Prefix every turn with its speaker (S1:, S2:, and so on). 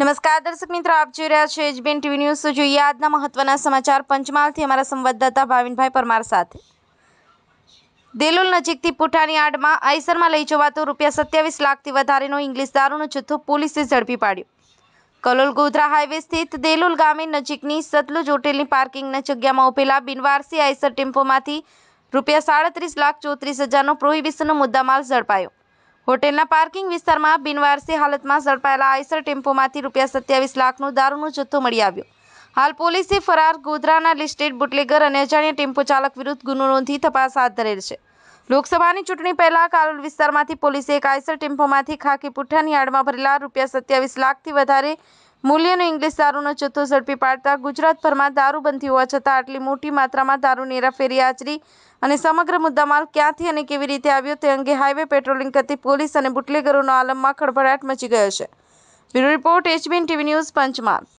S1: નમસ્કાર દર્શક મિત્રો આપ જોઈ રહ્યા છો એચબીએન ટીવી ન્યૂઝ જોઈએ આજના મહત્વના સમાચાર પંચમહાલથી અમારા સંવાદદાતા ભાવિનભાઈ પરમાર સાથે દેલુલ નજીકથી પુઠાની આડમાં આઈસરમાં લઈ જવાતો રૂપિયા સત્યાવીસ લાખથી વધારેનો ઇંગ્લિશ દારૂનો જથ્થો પોલીસે ઝડપી પાડ્યો કલોલ ગોધરા હાઈવે સ્થિત દેલુલ ગામે નજીકની સતલુજ હોટેલની પાર્કિંગના જગ્યામાં ઉભેલા બિનવારસી આઈસર ટેમ્પોમાંથી રૂપિયા સાડત્રીસ લાખ ચોત્રીસ હજારનો પ્રોહિબિશનનો મુદ્દામાલ ઝડપાયો હોટેલના પાર્કિંગ વિસ્તારમાં બિનવારસી હાલતમાં ઝડપાયેલા આઈસર ટેમ્પોમાંથી રૂપિયા સત્યાવીસ લાખનું દારૂનું જથ્થો મળી આવ્યો હાલ પોલીસે ફરાર ગોધરાના લિસ્ટેડ બુટલેગર અને અજાણ્યા ટેમ્પો ચાલક વિરુદ્ધ ગુનો નોંધી તપાસ હાથ ધરેલ છે લોકસભાની ચૂંટણી પહેલા કાલોલ વિસ્તારમાંથી પોલીસે એક આઈસર ટેમ્પોમાંથી ખાકી પુઠ્ઠાની આડમાં ભરેલા રૂપિયા સત્યાવીસ લાખથી વધારે મૂલ્યનો ઇંગ્લિશ દારૂનો જથ્થો ઝડપી પાડતા ગુજરાતભરમાં દારૂબંધી હોવા છતાં આટલી મોટી માત્રામાં દારૂની હેરાફેરી આચરી અને સમગ્ર મુદ્દામાલ ક્યાંથી અને કેવી રીતે આવ્યો તે અંગે હાઈવે પેટ્રોલિંગ કરતી પોલીસ અને બુટલેગરોનો આલમમાં ખળભળાટ મચી ગયો છે બ્યુરો રિપોર્ટ એચબીન ટીવી ન્યૂઝ પંચમહાલ